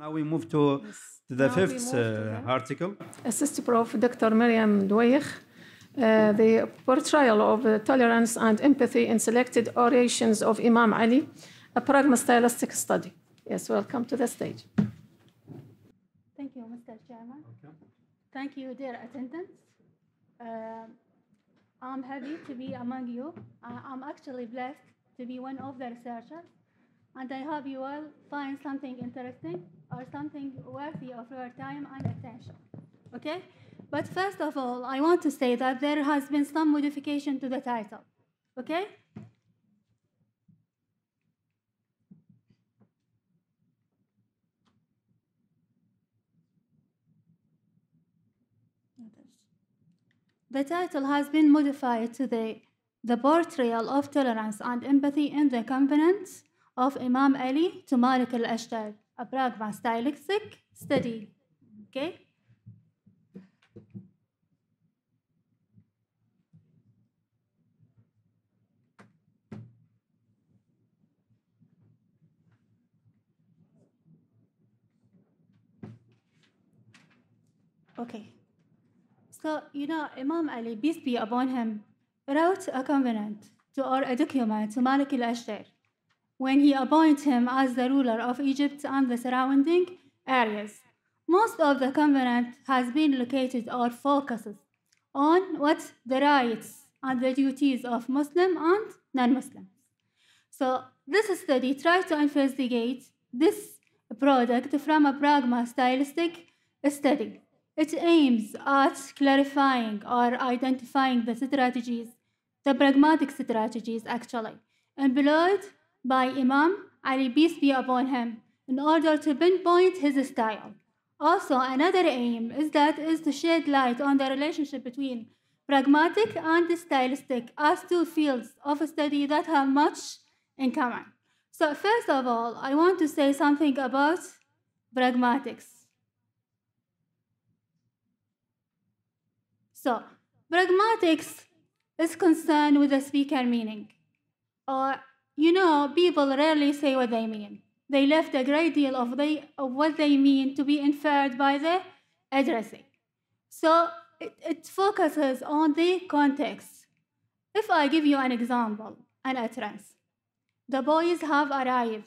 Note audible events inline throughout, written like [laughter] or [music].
Now we move to, yes. to the now fifth to uh, article. Assistant Prof. Dr. Miriam Dweich. Uh, the portrayal of uh, tolerance and empathy in selected orations of Imam Ali, a pragma stylistic study. Yes, welcome to the stage. Thank you, Mr. Chairman. Okay. Thank you, dear attendants. Uh, I'm happy to be among you. I'm actually blessed to be one of the researchers, and I hope you all find something interesting or something worthy of your time and attention. Okay? But first of all, I want to say that there has been some modification to the title. Okay? The title has been modified to the, the portrayal of tolerance and empathy in the covenant of Imam Ali to Malik al-Ashtar a pragma stylistic study. Okay. Okay. So, you know, Imam Ali, peace be upon him, wrote a covenant to, or a document to Malik al-Ashtar when he appoints him as the ruler of Egypt and the surrounding areas. Most of the covenant has been located or focuses on what the rights and the duties of Muslim and non-Muslims. So this study tries to investigate this product from a pragma stylistic study. It aims at clarifying or identifying the strategies, the pragmatic strategies actually, employed by Imam Ali, peace be upon him, in order to pinpoint his style. Also, another aim is that is to shed light on the relationship between pragmatic and stylistic as two fields of study that have much in common. So first of all, I want to say something about pragmatics. So pragmatics is concerned with the speaker meaning or you know, people rarely say what they mean. They left a great deal of, of what they mean to be inferred by the addressing. So it, it focuses on the context. If I give you an example, an utterance, the boys have arrived.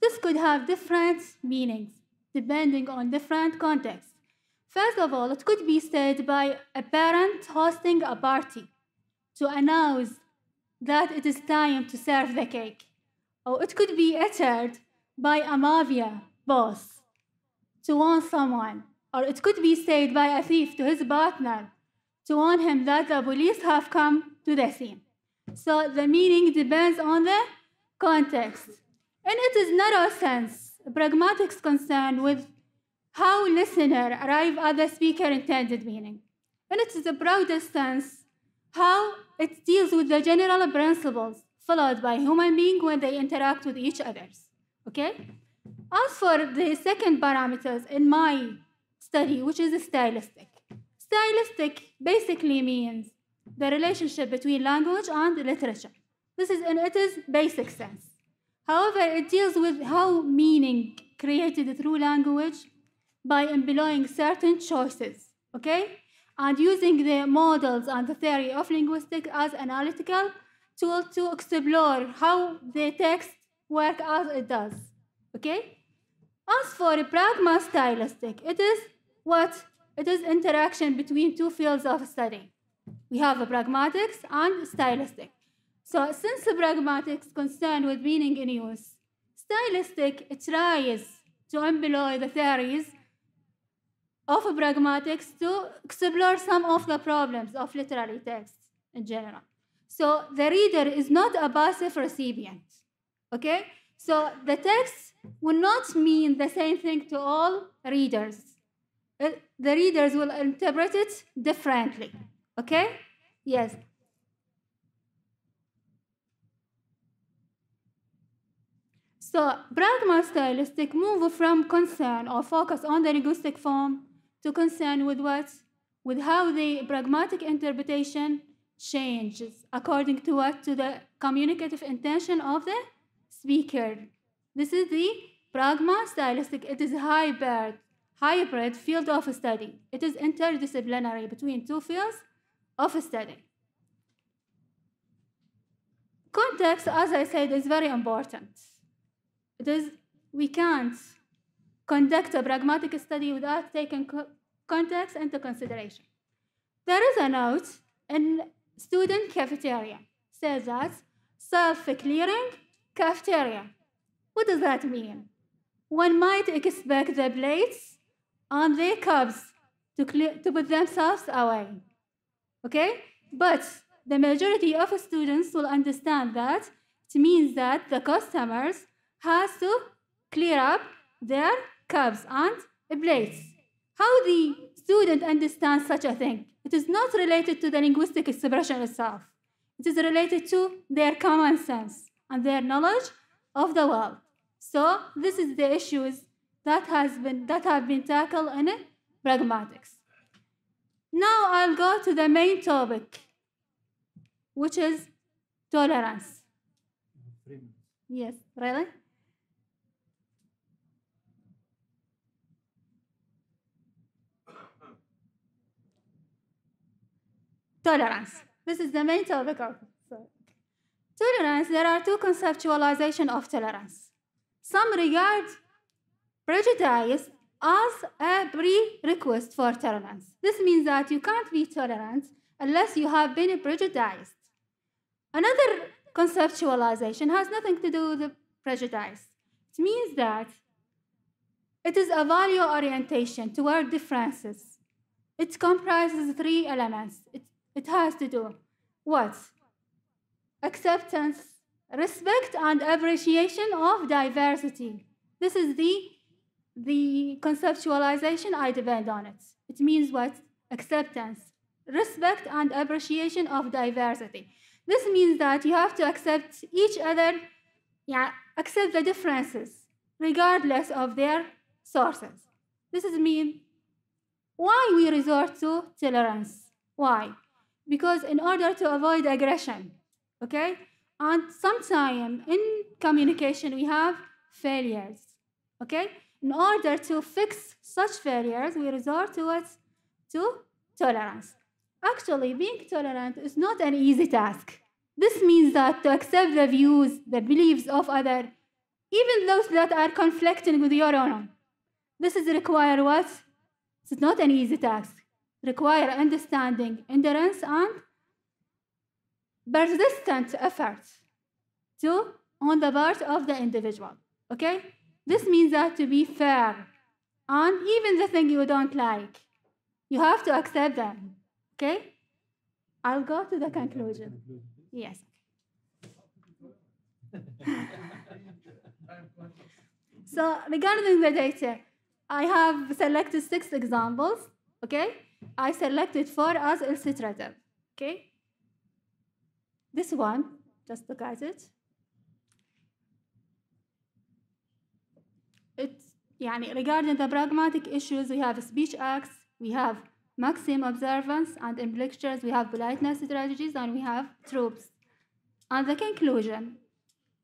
This could have different meanings depending on different contexts. First of all, it could be said by a parent hosting a party to announce that it is time to serve the cake, or it could be uttered by a mafia boss, to warn someone, or it could be said by a thief to his partner to warn him that the police have come to the scene. So the meaning depends on the context. And it is narrow sense, pragmatics concerned with how listener arrive at the speaker intended meaning. And it is the broadest sense how it deals with the general principles followed by human beings when they interact with each other. Okay? As for the second parameters in my study, which is stylistic. Stylistic basically means the relationship between language and literature. This is in its basic sense. However, it deals with how meaning created through language by employing certain choices, okay? and using the models and the theory of linguistics as analytical tool to explore how the text work as it does. Okay? As for pragma stylistic, it is what? It is interaction between two fields of study. We have pragmatics and stylistic. So since the pragmatics concerned with meaning in use, stylistic tries to employ the theories of pragmatics to explore some of the problems of literary texts in general. So the reader is not a passive recipient, okay? So the text will not mean the same thing to all readers. Uh, the readers will interpret it differently, okay? Yes. So pragma stylistic move from concern or focus on the linguistic form to concern with what? With how the pragmatic interpretation changes according to what? To the communicative intention of the speaker. This is the pragma stylistic. It is hybrid, hybrid field of study. It is interdisciplinary between two fields of study. Context, as I said, is very important. It is, we can't conduct a pragmatic study without taking co context into consideration. There is a note in student cafeteria says that self-clearing cafeteria. What does that mean? One might expect the plates and the cups to, clear, to put themselves away, okay? But the majority of students will understand that it means that the customers has to clear up their aren't and blades? How the student understands such a thing? It is not related to the linguistic expression itself. It is related to their common sense and their knowledge of the world. So this is the issues that has been that have been tackled in pragmatics. Now I'll go to the main topic, which is tolerance. Yes, really? tolerance. This is the main topic of tolerance. There are two conceptualizations of tolerance. Some regard prejudice as a prerequisite for tolerance. This means that you can't be tolerant unless you have been prejudiced. Another conceptualization has nothing to do with prejudice. It means that it is a value orientation toward differences. It comprises three elements. It it has to do what? Acceptance, respect, and appreciation of diversity. This is the, the conceptualization I depend on it. It means what? Acceptance, respect, and appreciation of diversity. This means that you have to accept each other, yeah, accept the differences, regardless of their sources. This is mean why we resort to tolerance. Why? because in order to avoid aggression, okay? And sometimes in communication, we have failures, okay? In order to fix such failures, we resort to what? To tolerance. Actually, being tolerant is not an easy task. This means that to accept the views, the beliefs of other, even those that are conflicting with your own, this is require what? It's not an easy task require understanding, endurance, and persistent efforts to on the part of the individual. Okay? This means that to be fair on even the thing you don't like, you have to accept them. Okay? I'll go to the conclusion. Yes. [laughs] so regarding the data, I have selected six examples. Okay? I selected for as illustrative. Okay? This one, just look at it. It's يعني regarding the pragmatic issues, we have speech acts, we have maxim observance and in lectures we have politeness strategies and we have troops. And the conclusion,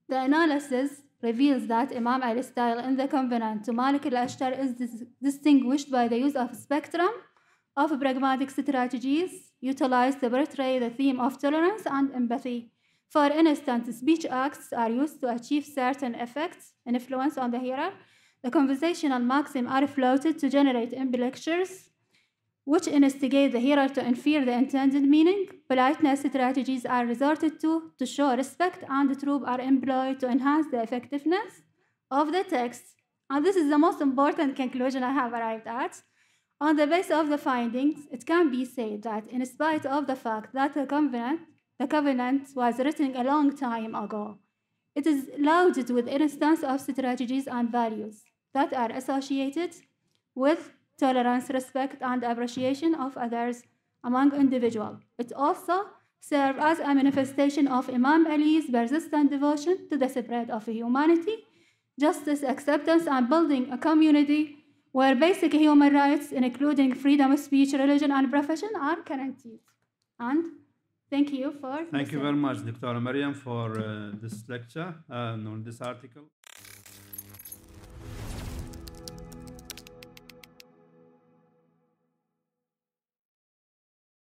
the analysis reveals that Imam Ali style in the covenant to Malik al-Ashtar is dis distinguished by the use of spectrum of pragmatic strategies utilize to portray the theme of tolerance and empathy. For instance, speech acts are used to achieve certain effects and influence on the hearer. The conversational maxim are floated to generate lectures, which instigate the hearer to infer the intended meaning. Politeness strategies are resorted to to show respect, and the troop are employed to enhance the effectiveness of the text. And this is the most important conclusion I have arrived at. On the basis of the findings, it can be said that in spite of the fact that the covenant, the covenant was written a long time ago, it is loaded with instances of strategies and values that are associated with tolerance, respect, and appreciation of others among individuals. It also serves as a manifestation of Imam Ali's persistent devotion to the spread of humanity, justice, acceptance, and building a community where basic human rights, including freedom of speech, religion, and profession, are guaranteed. And thank you for. Thank listening. you very much, Dr. Mariam, for uh, this lecture uh, and uh, this article.